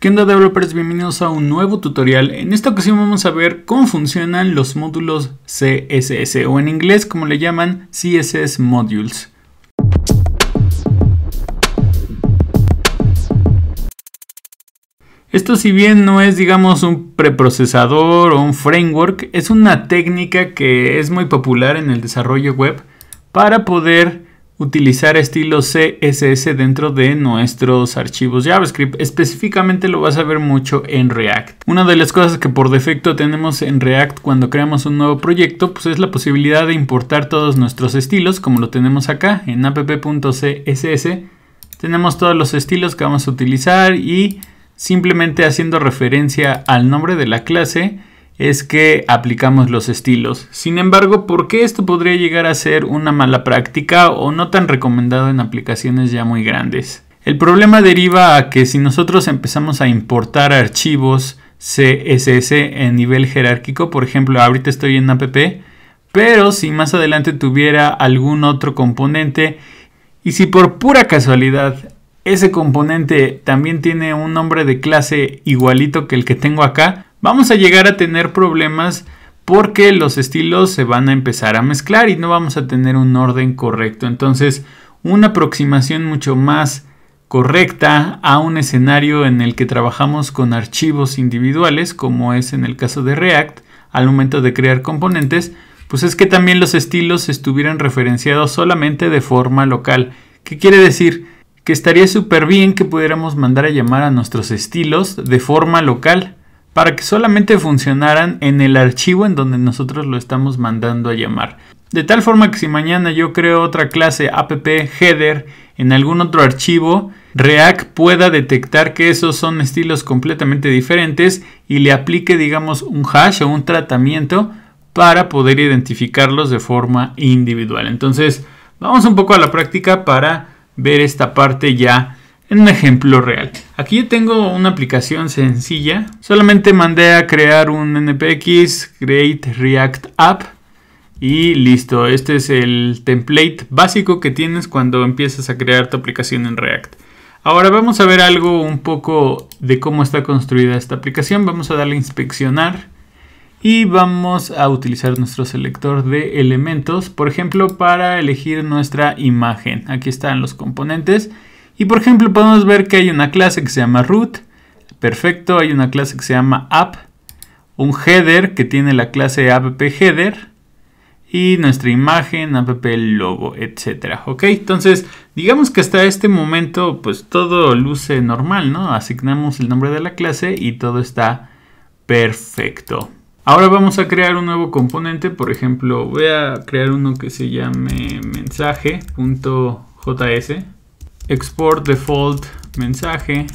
¿Qué onda developers? Bienvenidos a un nuevo tutorial. En esta ocasión vamos a ver cómo funcionan los módulos CSS o en inglés como le llaman CSS Modules. Esto si bien no es digamos un preprocesador o un framework, es una técnica que es muy popular en el desarrollo web para poder utilizar estilos CSS dentro de nuestros archivos JavaScript. Específicamente lo vas a ver mucho en React. Una de las cosas que por defecto tenemos en React cuando creamos un nuevo proyecto pues es la posibilidad de importar todos nuestros estilos como lo tenemos acá en app.css. Tenemos todos los estilos que vamos a utilizar y simplemente haciendo referencia al nombre de la clase es que aplicamos los estilos. Sin embargo, ¿por qué esto podría llegar a ser una mala práctica o no tan recomendado en aplicaciones ya muy grandes? El problema deriva a que si nosotros empezamos a importar archivos CSS en nivel jerárquico, por ejemplo, ahorita estoy en app, pero si más adelante tuviera algún otro componente y si por pura casualidad ese componente también tiene un nombre de clase igualito que el que tengo acá, vamos a llegar a tener problemas porque los estilos se van a empezar a mezclar y no vamos a tener un orden correcto. Entonces, una aproximación mucho más correcta a un escenario en el que trabajamos con archivos individuales, como es en el caso de React, al momento de crear componentes, pues es que también los estilos estuvieran referenciados solamente de forma local. ¿Qué quiere decir? Que estaría súper bien que pudiéramos mandar a llamar a nuestros estilos de forma local para que solamente funcionaran en el archivo en donde nosotros lo estamos mandando a llamar. De tal forma que si mañana yo creo otra clase app header en algún otro archivo, React pueda detectar que esos son estilos completamente diferentes y le aplique digamos un hash o un tratamiento para poder identificarlos de forma individual. Entonces, vamos un poco a la práctica para ver esta parte ya en un ejemplo real. Aquí tengo una aplicación sencilla. Solamente mandé a crear un npx create react app y listo. Este es el template básico que tienes cuando empiezas a crear tu aplicación en React. Ahora vamos a ver algo un poco de cómo está construida esta aplicación. Vamos a darle inspeccionar y vamos a utilizar nuestro selector de elementos, por ejemplo, para elegir nuestra imagen. Aquí están los componentes y por ejemplo podemos ver que hay una clase que se llama root, perfecto, hay una clase que se llama app, un header que tiene la clase app header y nuestra imagen, app logo, etcétera, ¿ok? Entonces digamos que hasta este momento pues todo luce normal, ¿no? Asignamos el nombre de la clase y todo está perfecto. Ahora vamos a crear un nuevo componente, por ejemplo voy a crear uno que se llame mensaje.js export default mensaje.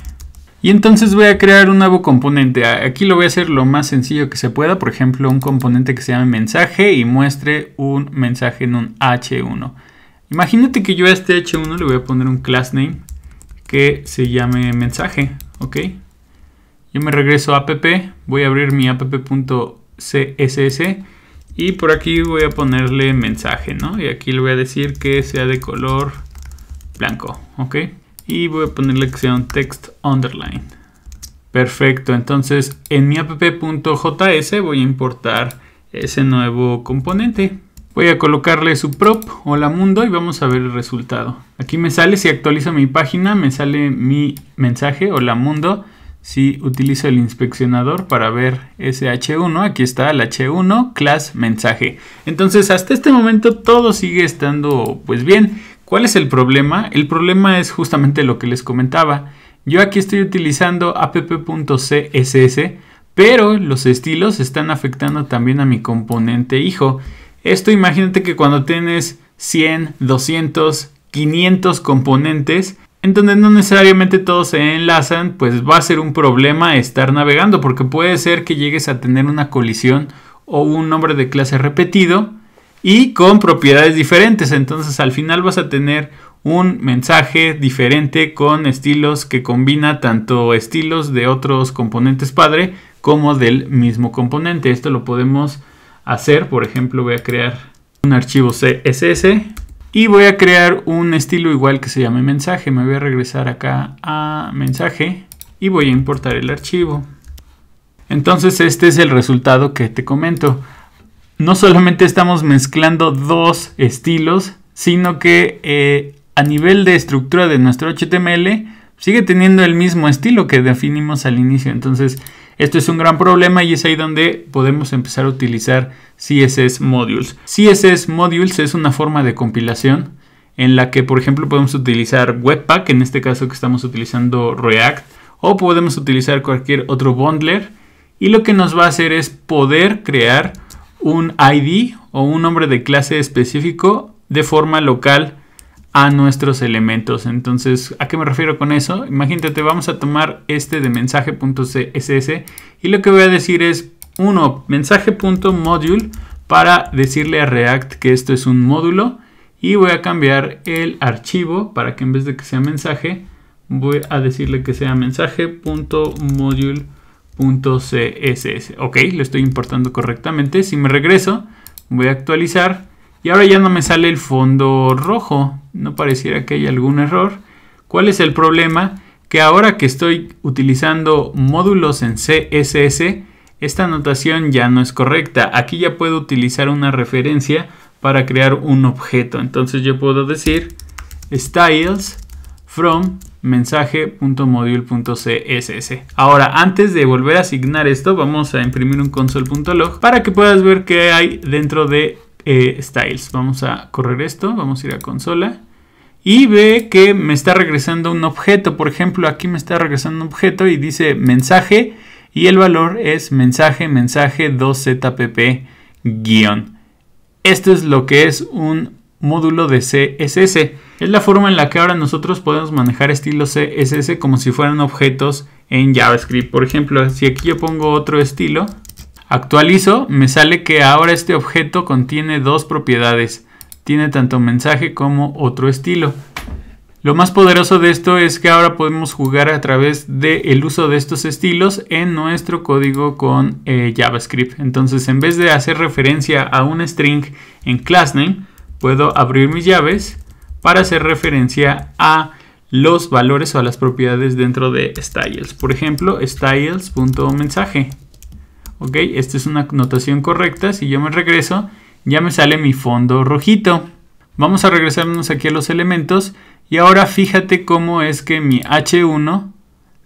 Y entonces voy a crear un nuevo componente. Aquí lo voy a hacer lo más sencillo que se pueda. Por ejemplo, un componente que se llame mensaje y muestre un mensaje en un H1. Imagínate que yo a este H1 le voy a poner un class name que se llame mensaje. ¿Ok? Yo me regreso a app. Voy a abrir mi app.css y por aquí voy a ponerle mensaje, ¿no? Y aquí le voy a decir que sea de color blanco, ¿ok? Y voy a ponerle que sea un text underline. Perfecto, entonces en mi app.js voy a importar ese nuevo componente. Voy a colocarle su prop, hola mundo, y vamos a ver el resultado. Aquí me sale, si actualizo mi página, me sale mi mensaje, hola mundo. Si utilizo el inspeccionador para ver ese H1, aquí está el H1 class mensaje. Entonces hasta este momento todo sigue estando pues bien. ¿Cuál es el problema? El problema es justamente lo que les comentaba. Yo aquí estoy utilizando app.css, pero los estilos están afectando también a mi componente hijo. Esto imagínate que cuando tienes 100, 200, 500 componentes, en donde no necesariamente todos se enlazan, pues va a ser un problema estar navegando, porque puede ser que llegues a tener una colisión o un nombre de clase repetido y con propiedades diferentes. Entonces al final vas a tener un mensaje diferente con estilos que combina tanto estilos de otros componentes padre como del mismo componente. Esto lo podemos hacer, por ejemplo, voy a crear un archivo CSS y voy a crear un estilo igual que se llame mensaje. Me voy a regresar acá a mensaje y voy a importar el archivo. Entonces este es el resultado que te comento no solamente estamos mezclando dos estilos, sino que eh, a nivel de estructura de nuestro HTML sigue teniendo el mismo estilo que definimos al inicio. Entonces, esto es un gran problema y es ahí donde podemos empezar a utilizar CSS Modules. CSS Modules es una forma de compilación en la que, por ejemplo, podemos utilizar Webpack, en este caso que estamos utilizando React, o podemos utilizar cualquier otro bundler. Y lo que nos va a hacer es poder crear un ID o un nombre de clase específico de forma local a nuestros elementos. Entonces, ¿a qué me refiero con eso? Imagínate, vamos a tomar este de mensaje.css y lo que voy a decir es uno mensaje.module para decirle a React que esto es un módulo y voy a cambiar el archivo para que en vez de que sea mensaje, voy a decirle que sea mensaje.module. .css. Ok, lo estoy importando correctamente. Si me regreso, voy a actualizar. Y ahora ya no me sale el fondo rojo. No pareciera que haya algún error. ¿Cuál es el problema? Que ahora que estoy utilizando módulos en CSS, esta anotación ya no es correcta. Aquí ya puedo utilizar una referencia para crear un objeto. Entonces yo puedo decir styles from mensaje.module.css. Ahora, antes de volver a asignar esto, vamos a imprimir un console.log para que puedas ver qué hay dentro de eh, styles. Vamos a correr esto, vamos a ir a consola y ve que me está regresando un objeto. Por ejemplo, aquí me está regresando un objeto y dice mensaje y el valor es mensaje, mensaje 2zpp guión. Esto es lo que es un módulo de CSS. Es la forma en la que ahora nosotros podemos manejar estilos CSS como si fueran objetos en JavaScript. Por ejemplo, si aquí yo pongo otro estilo, actualizo, me sale que ahora este objeto contiene dos propiedades. Tiene tanto mensaje como otro estilo. Lo más poderoso de esto es que ahora podemos jugar a través del el uso de estos estilos en nuestro código con eh, JavaScript. Entonces, en vez de hacer referencia a un string en class name, puedo abrir mis llaves para hacer referencia a los valores o a las propiedades dentro de styles. Por ejemplo, styles.mensaje. Ok, esta es una notación correcta. Si yo me regreso, ya me sale mi fondo rojito. Vamos a regresarnos aquí a los elementos y ahora fíjate cómo es que mi H1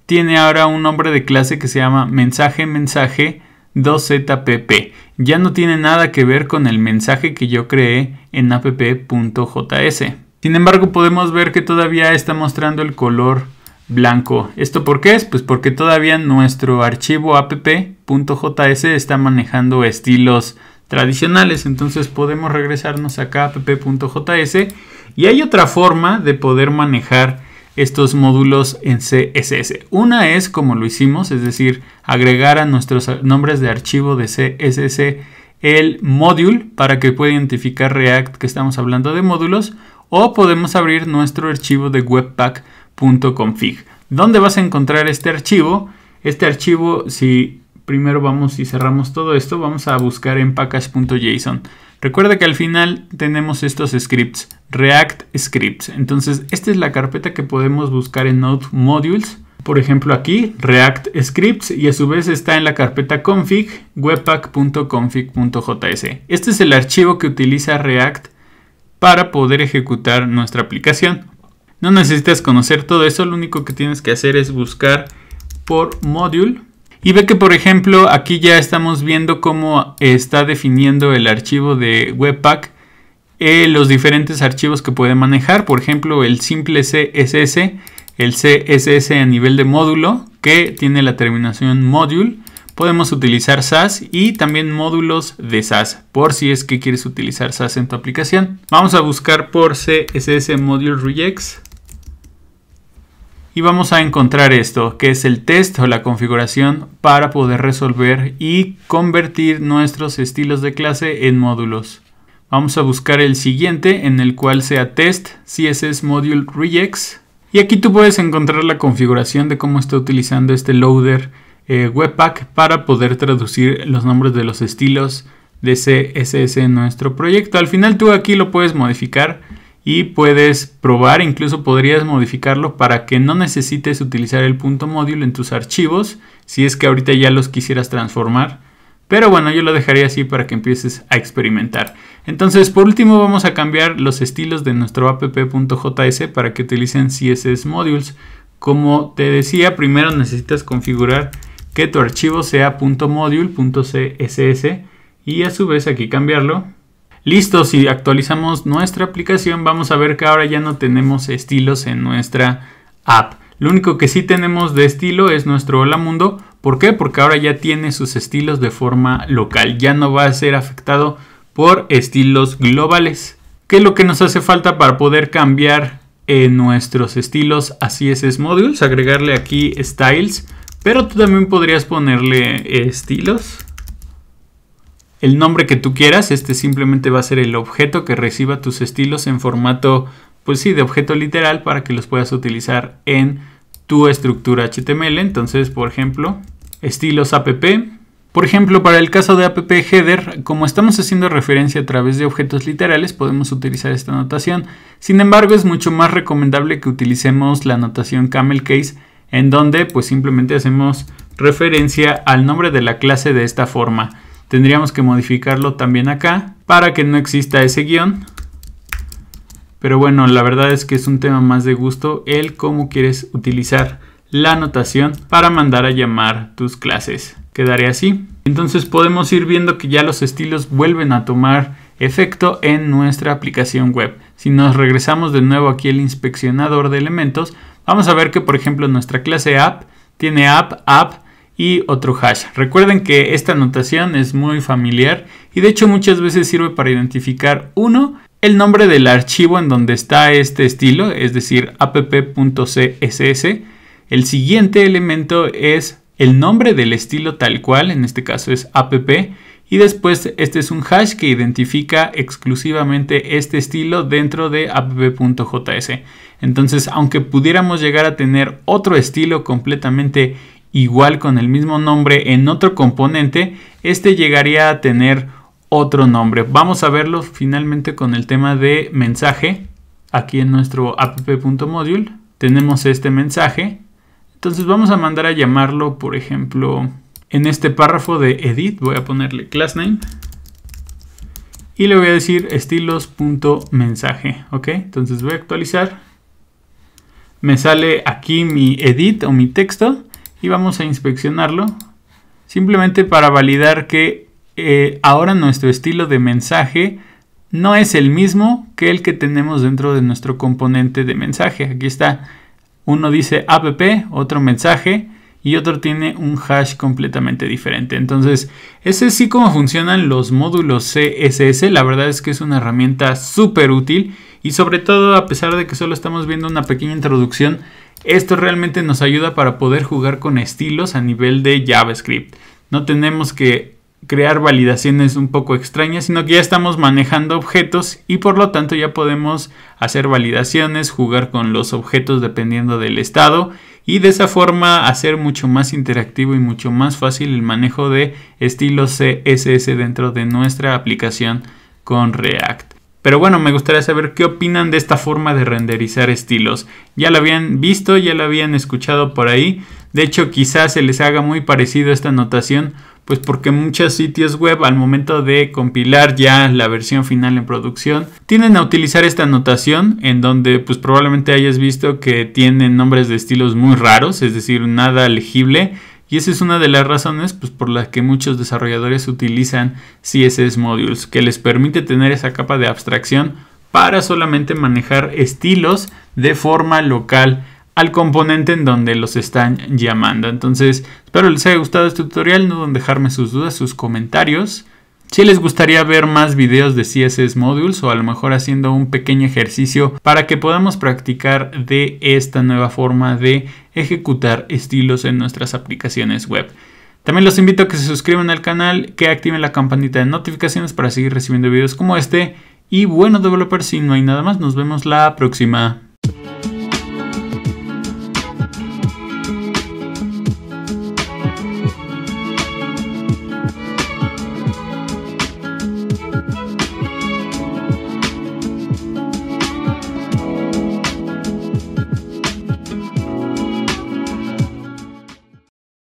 tiene ahora un nombre de clase que se llama mensaje mensaje 2ZPP. Ya no tiene nada que ver con el mensaje que yo creé en app.js. Sin embargo, podemos ver que todavía está mostrando el color blanco. ¿Esto por qué es? Pues porque todavía nuestro archivo app.js está manejando estilos tradicionales. Entonces podemos regresarnos acá app.js y hay otra forma de poder manejar estos módulos en CSS. Una es como lo hicimos, es decir, agregar a nuestros nombres de archivo de CSS el módulo para que pueda identificar React que estamos hablando de módulos o podemos abrir nuestro archivo de webpack.config. ¿Dónde vas a encontrar este archivo? Este archivo, si primero vamos y cerramos todo esto, vamos a buscar en package.json. Recuerda que al final tenemos estos scripts, React Scripts. Entonces, esta es la carpeta que podemos buscar en Node Modules. Por ejemplo, aquí React Scripts y a su vez está en la carpeta config webpack.config.js. Este es el archivo que utiliza React para poder ejecutar nuestra aplicación. No necesitas conocer todo eso, lo único que tienes que hacer es buscar por module y ve que por ejemplo aquí ya estamos viendo cómo está definiendo el archivo de Webpack eh, los diferentes archivos que puede manejar. Por ejemplo el simple CSS, el CSS a nivel de módulo que tiene la terminación module. Podemos utilizar SAS y también módulos de SAS por si es que quieres utilizar SAS en tu aplicación. Vamos a buscar por CSS Module Rejects y vamos a encontrar esto, que es el test o la configuración para poder resolver y convertir nuestros estilos de clase en módulos. Vamos a buscar el siguiente en el cual sea test CSS module regex y aquí tú puedes encontrar la configuración de cómo está utilizando este loader eh, webpack para poder traducir los nombres de los estilos de CSS en nuestro proyecto. Al final tú aquí lo puedes modificar y puedes probar, incluso podrías modificarlo para que no necesites utilizar el punto en tus archivos si es que ahorita ya los quisieras transformar. Pero bueno, yo lo dejaría así para que empieces a experimentar. Entonces, por último, vamos a cambiar los estilos de nuestro app.js para que utilicen CSS modules. Como te decía, primero necesitas configurar que tu archivo sea .module.css y a su vez aquí cambiarlo Listo, si actualizamos nuestra aplicación vamos a ver que ahora ya no tenemos estilos en nuestra app. Lo único que sí tenemos de estilo es nuestro Hola Mundo. ¿Por qué? Porque ahora ya tiene sus estilos de forma local. Ya no va a ser afectado por estilos globales. ¿Qué es lo que nos hace falta para poder cambiar en eh, nuestros estilos así es, es Modules? Agregarle aquí styles. Pero tú también podrías ponerle eh, estilos el nombre que tú quieras, este simplemente va a ser el objeto que reciba tus estilos en formato, pues sí, de objeto literal para que los puedas utilizar en tu estructura HTML. Entonces, por ejemplo, estilos app. Por ejemplo, para el caso de app header, como estamos haciendo referencia a través de objetos literales, podemos utilizar esta notación. Sin embargo, es mucho más recomendable que utilicemos la notación camel case, en donde pues simplemente hacemos referencia al nombre de la clase de esta forma tendríamos que modificarlo también acá para que no exista ese guión. Pero bueno, la verdad es que es un tema más de gusto el cómo quieres utilizar la anotación para mandar a llamar tus clases. Quedaría así. Entonces podemos ir viendo que ya los estilos vuelven a tomar efecto en nuestra aplicación web. Si nos regresamos de nuevo aquí al inspeccionador de elementos, vamos a ver que por ejemplo nuestra clase app tiene app, app, y otro hash. Recuerden que esta notación es muy familiar y de hecho muchas veces sirve para identificar uno el nombre del archivo en donde está este estilo, es decir, app.css. El siguiente elemento es el nombre del estilo tal cual, en este caso es app, y después este es un hash que identifica exclusivamente este estilo dentro de app.js. Entonces, aunque pudiéramos llegar a tener otro estilo completamente igual con el mismo nombre en otro componente, este llegaría a tener otro nombre. Vamos a verlo finalmente con el tema de mensaje. Aquí en nuestro app.module tenemos este mensaje. Entonces vamos a mandar a llamarlo, por ejemplo, en este párrafo de edit voy a ponerle class name y le voy a decir estilos.mensaje, ¿ok? Entonces voy a actualizar. Me sale aquí mi edit o mi texto y vamos a inspeccionarlo simplemente para validar que eh, ahora nuestro estilo de mensaje no es el mismo que el que tenemos dentro de nuestro componente de mensaje. Aquí está, uno dice app, otro mensaje y otro tiene un hash completamente diferente. Entonces, ese es sí como funcionan los módulos CSS. La verdad es que es una herramienta súper útil y sobre todo, a pesar de que solo estamos viendo una pequeña introducción, esto realmente nos ayuda para poder jugar con estilos a nivel de JavaScript. No tenemos que crear validaciones un poco extrañas, sino que ya estamos manejando objetos y por lo tanto ya podemos hacer validaciones, jugar con los objetos dependiendo del estado y de esa forma hacer mucho más interactivo y mucho más fácil el manejo de estilos CSS dentro de nuestra aplicación con React. Pero bueno, me gustaría saber qué opinan de esta forma de renderizar estilos. Ya lo habían visto, ya la habían escuchado por ahí. De hecho, quizás se les haga muy parecido esta notación, pues porque muchos sitios web al momento de compilar ya la versión final en producción tienden a utilizar esta notación en donde pues probablemente hayas visto que tienen nombres de estilos muy raros, es decir, nada legible y esa es una de las razones pues, por las que muchos desarrolladores utilizan CSS Modules, que les permite tener esa capa de abstracción para solamente manejar estilos de forma local al componente en donde los están llamando. Entonces, espero les haya gustado este tutorial, no duden dejarme sus dudas, sus comentarios. Si les gustaría ver más videos de CSS Modules o a lo mejor haciendo un pequeño ejercicio para que podamos practicar de esta nueva forma de ejecutar estilos en nuestras aplicaciones web. También los invito a que se suscriban al canal, que activen la campanita de notificaciones para seguir recibiendo videos como este. Y bueno, developers, si no hay nada más, nos vemos la próxima.